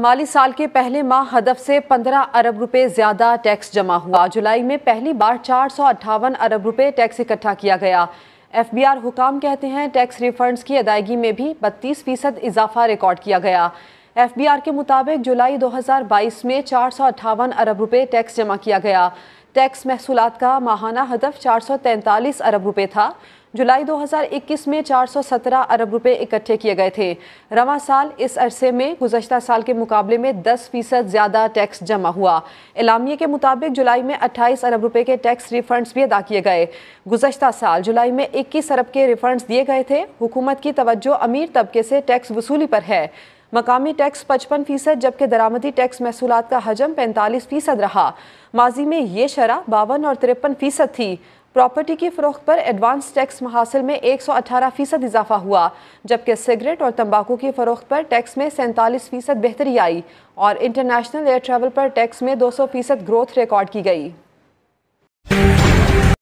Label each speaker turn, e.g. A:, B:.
A: माली साल के पहले माह हदफ से 15 अरब रुपए ज्यादा टैक्स जमा हुआ जुलाई में पहली बार चार सौ अट्ठावन अरब रुपए टैक्स इकट्ठा किया गया एफ बी आर हुकाम कहते हैं टैक्स रिफंड्स की अदायगी में भी बत्तीस फीसद इजाफा रिकॉर्ड किया गया एफबीआर के मुताबिक जुलाई 2022 में चार अरब रुपए टैक्स जमा किया गया टैक्स महसूल का माहाना हदफ चार अरब रुपए था जुलाई 2021 में 417 अरब रुपए इकट्ठे किए गए थे रवा साल इस अरसे में गुजशत साल के मुकाबले में 10 फीसद ज़्यादा टैक्स जमा हुआ इलामिया के मुताबिक जुलाई में 28 अरब रुपए के टैक्स रिफंड्स भी अदा किए गए गुजशत साल जुलाई में 21 अरब के रिफंड्स दिए गए थे हुकूमत की तवज्जो अमीर तबके से टैक्स वसूली पर है मकामी टैक्स पचपन फीसद जबकि दरामदी टैक्स महसूल का हजम पैंतालीस फीसद रहा माजी में ये शरह बावन और तिरपन फीसद थी प्रॉपर्टी की फरोख्त पर एडवांस टैक्स महासिल में एक सौ अठारह फीसद इजाफा हुआ जबकि सिगरेट और तंबाकू की फरोख्त पर टैक्स में सैंतालीस फीसद बेहतरी आई और इंटरनेशनल एयर ट्रैवल पर टैक्स में दो सौ फीसद ग्रोथ रिकॉर्ड की गई